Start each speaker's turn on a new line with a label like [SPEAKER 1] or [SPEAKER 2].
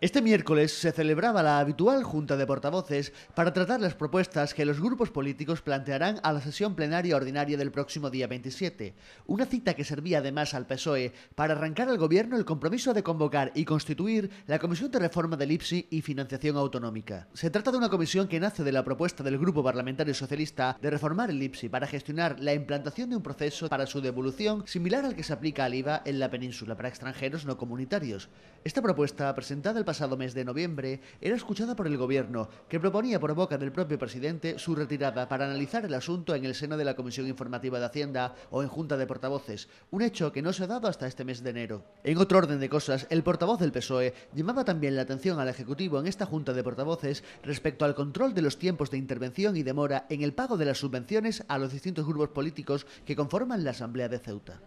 [SPEAKER 1] Este miércoles se celebraba la habitual junta de portavoces para tratar las propuestas que los grupos políticos plantearán a la sesión plenaria ordinaria del próximo día 27, una cita que servía además al PSOE para arrancar al gobierno el compromiso de convocar y constituir la Comisión de Reforma del IPSI y Financiación Autonómica. Se trata de una comisión que nace de la propuesta del Grupo Parlamentario Socialista de reformar el IPSI para gestionar la implantación de un proceso para su devolución similar al que se aplica al IVA en la península para extranjeros no comunitarios. Esta propuesta, presentada el pasado mes de noviembre era escuchada por el Gobierno, que proponía por boca del propio presidente su retirada para analizar el asunto en el seno de la Comisión Informativa de Hacienda o en Junta de Portavoces, un hecho que no se ha dado hasta este mes de enero. En otro orden de cosas, el portavoz del PSOE llamaba también la atención al Ejecutivo en esta Junta de Portavoces respecto al control de los tiempos de intervención y demora en el pago de las subvenciones a los distintos grupos políticos que conforman la
[SPEAKER 2] Asamblea de Ceuta.